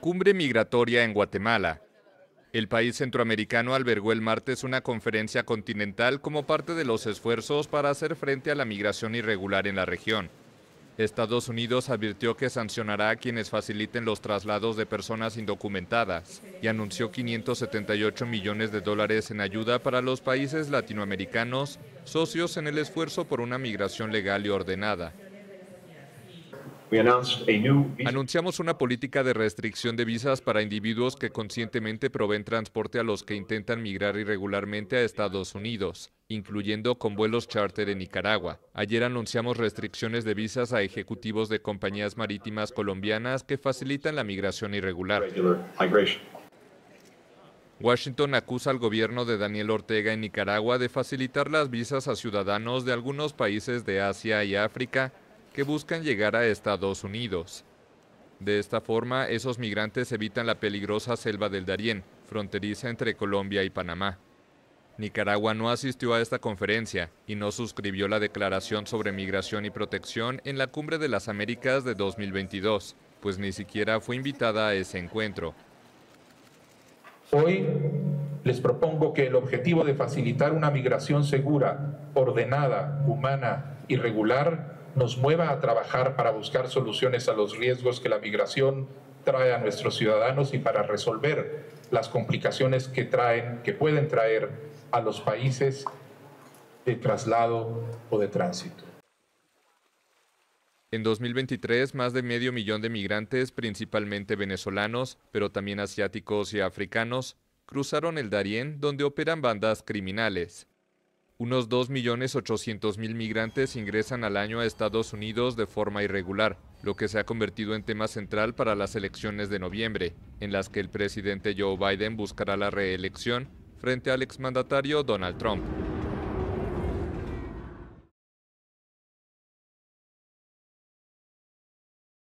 Cumbre Migratoria en Guatemala. El país centroamericano albergó el martes una conferencia continental como parte de los esfuerzos para hacer frente a la migración irregular en la región. Estados Unidos advirtió que sancionará a quienes faciliten los traslados de personas indocumentadas y anunció 578 millones de dólares en ayuda para los países latinoamericanos, socios en el esfuerzo por una migración legal y ordenada. Anunciamos una política de restricción de visas para individuos que conscientemente proveen transporte a los que intentan migrar irregularmente a Estados Unidos, incluyendo con vuelos charter en Nicaragua. Ayer anunciamos restricciones de visas a ejecutivos de compañías marítimas colombianas que facilitan la migración irregular. Washington acusa al gobierno de Daniel Ortega en Nicaragua de facilitar las visas a ciudadanos de algunos países de Asia y África buscan llegar a Estados Unidos. De esta forma, esos migrantes evitan la peligrosa selva del Darién, fronteriza entre Colombia y Panamá. Nicaragua no asistió a esta conferencia y no suscribió la Declaración sobre Migración y Protección en la Cumbre de las Américas de 2022, pues ni siquiera fue invitada a ese encuentro. Hoy les propongo que el objetivo de facilitar una migración segura, ordenada, humana y regular nos mueva a trabajar para buscar soluciones a los riesgos que la migración trae a nuestros ciudadanos y para resolver las complicaciones que traen, que pueden traer a los países de traslado o de tránsito. En 2023, más de medio millón de migrantes, principalmente venezolanos, pero también asiáticos y africanos, cruzaron el Darién, donde operan bandas criminales unos 2.800.000 migrantes ingresan al año a Estados Unidos de forma irregular, lo que se ha convertido en tema central para las elecciones de noviembre, en las que el presidente Joe Biden buscará la reelección frente al exmandatario Donald Trump.